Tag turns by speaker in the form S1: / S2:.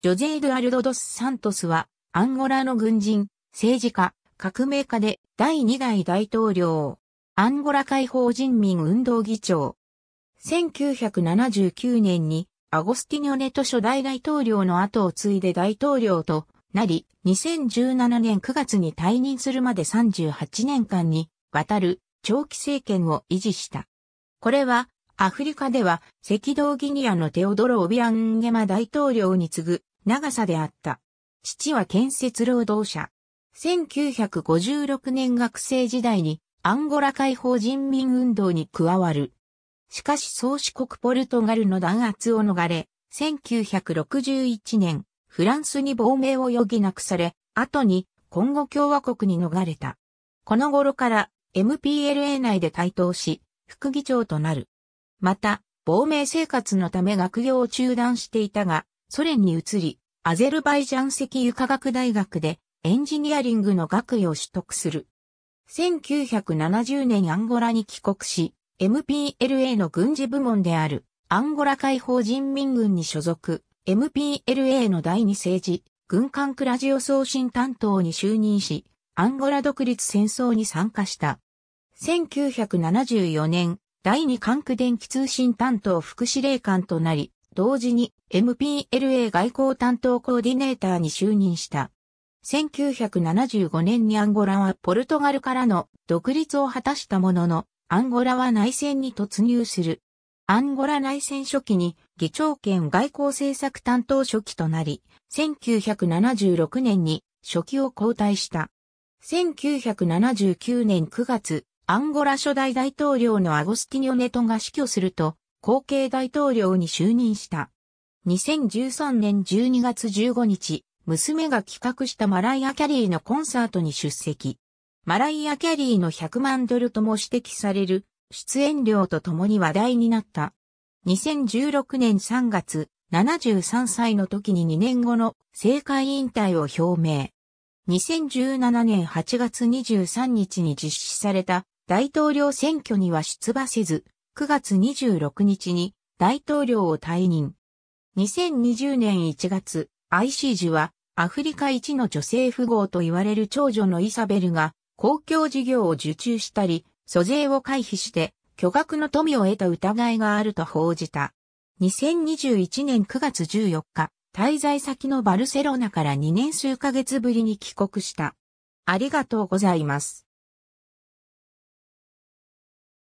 S1: ジョゼード・アルドドス・サントスは、アンゴラの軍人、政治家、革命家で第2代大統領、アンゴラ解放人民運動議長。1979年に、アゴスティニョネト初代大統領の後を継いで大統領となり、2017年9月に退任するまで38年間にわたる長期政権を維持した。これは、アフリカでは赤道ギニアのテオドロ・オビアンゲマ大統領に次ぐ長さであった。父は建設労働者。1956年学生時代にアンゴラ解放人民運動に加わる。しかし宗主国ポルトガルの弾圧を逃れ、1961年、フランスに亡命を余儀なくされ、後に今後共和国に逃れた。この頃から MPLA 内で台頭し、副議長となる。また、亡命生活のため学業を中断していたが、ソ連に移り、アゼルバイジャン石油科学大学でエンジニアリングの学位を取得する。1970年アンゴラに帰国し、MPLA の軍事部門であるアンゴラ解放人民軍に所属、MPLA の第二政治、軍艦クラジオ送信担当に就任し、アンゴラ独立戦争に参加した。1974年、第二管区電気通信担当副司令官となり、同時に MPLA 外交担当コーディネーターに就任した。1975年にアンゴラはポルトガルからの独立を果たしたものの、アンゴラは内戦に突入する。アンゴラ内戦初期に議長権外交政策担当初期となり、1976年に初期を交代した。1979年9月、アンゴラ初代大統領のアゴスティニョネトが死去すると、後継大統領に就任した。2013年12月15日、娘が企画したマライア・キャリーのコンサートに出席。マライア・キャリーの100万ドルとも指摘される出演料とともに話題になった。2016年3月、73歳の時に2年後の政界引退を表明。2017年8月23日に実施された大統領選挙には出馬せず、9月26日に大統領を退任。2020年1月、IC 時はアフリカ一の女性富豪と言われる長女のイサベルが公共事業を受注したり、租税を回避して巨額の富を得た疑いがあると報じた。2021年9月14日、滞在先のバルセロナから2年数ヶ月ぶりに帰国した。ありがとうございます。